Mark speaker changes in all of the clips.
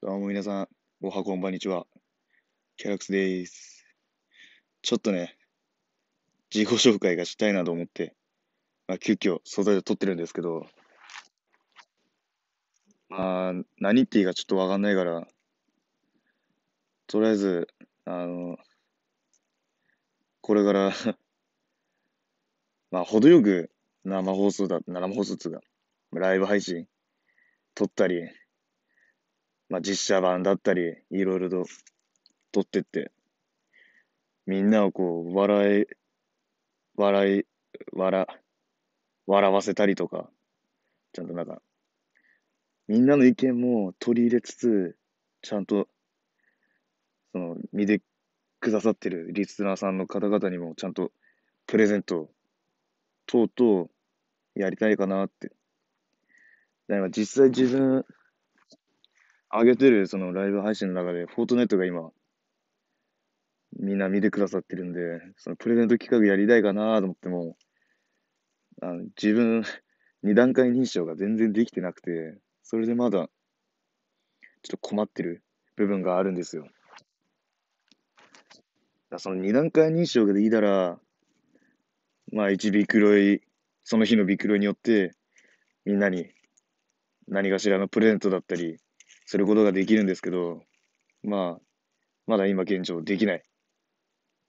Speaker 1: どうも皆さん、おはこんばんにちは。キャラクスです。ちょっとね、自己紹介がしたいなと思って、まあ、急遽素材で撮ってるんですけど、まあ、何言っていいかちょっとわかんないから、とりあえず、あの、これからまあ、程よく生放送だ、生放送つうか、ライブ配信撮ったり、まあ、実写版だったり、いろいろと撮ってって、みんなをこう、笑い、笑い、笑、笑わせたりとか、ちゃんとなんか、みんなの意見も取り入れつつ、ちゃんと、その、見てくださってるリスナーさんの方々にも、ちゃんとプレゼント、とうとうやりたいかなって。だから実際自分、上げてるそのライブ配信の中で、フォートネットが今、みんな見てくださってるんで、そのプレゼント企画やりたいかなと思っても、あの自分、二段階認証が全然できてなくて、それでまだ、ちょっと困ってる部分があるんですよ。だその二段階認証ができたら、まあ一ビクロイ、その日のビクロイによって、みんなに何かしらのプレゼントだったり、することができるんですけど、まあ、まだ今現状できない。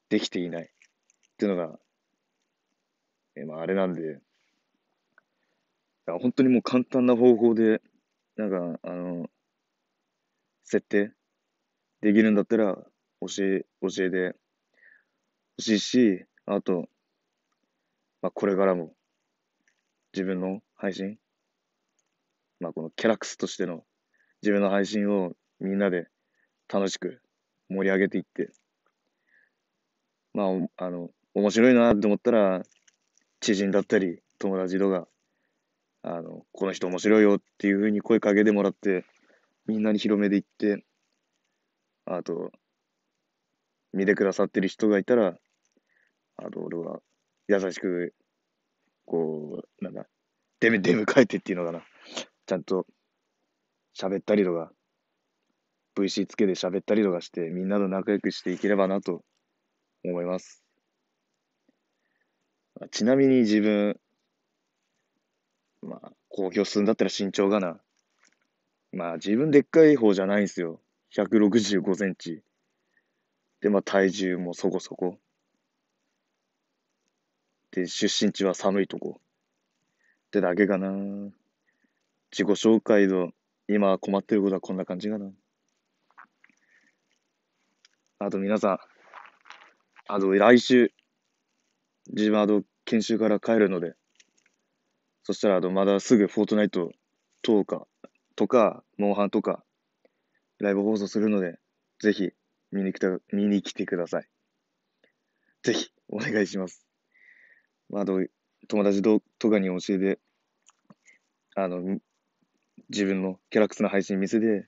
Speaker 1: できていない。っていうのが、えまあ、あれなんで、本当にもう簡単な方法で、なんか、あの、設定できるんだったら、教え、教えてほしいし、あと、まあ、これからも、自分の配信、まあ、このキャラクスとしての自分の配信をみんなで楽しく盛り上げていって、まあ、あの、面白いなと思ったら、知人だったり、友達とか、あの、この人面白いよっていうふうに声かけてもらって、みんなに広めでいって、あと、見てくださってる人がいたら、あと俺は優しく、こう、なんだ、出迎えてっていうのかな。ちゃんと喋ったりとか、VC つけて喋ったりとかして、みんなと仲良くしていければなと思います。ちなみに自分、まあ、公表するんだったら身長がな。まあ、自分でっかい方じゃないんですよ。165センチ。で、まあ、体重もそこそこ。で、出身地は寒いとこ。ってだけかな。自己紹介の今困ってることはこんな感じかな。あと皆さん、あと来週、自分はあと研修から帰るので、そしたらあとまだすぐフォートナイト10か、とか、モンハンとか、ライブ放送するので、ぜひ見に来た、見に来てください。ぜひお願いします。まあ、あと、友達とかに教えて、あの、自分のキャラクーの配信見せて、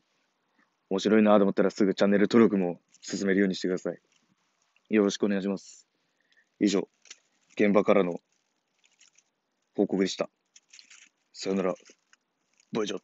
Speaker 1: 面白いなと思ったらすぐチャンネル登録も進めるようにしてください。よろしくお願いします。以上、現場からの報告でした。さよなら。バイジョ。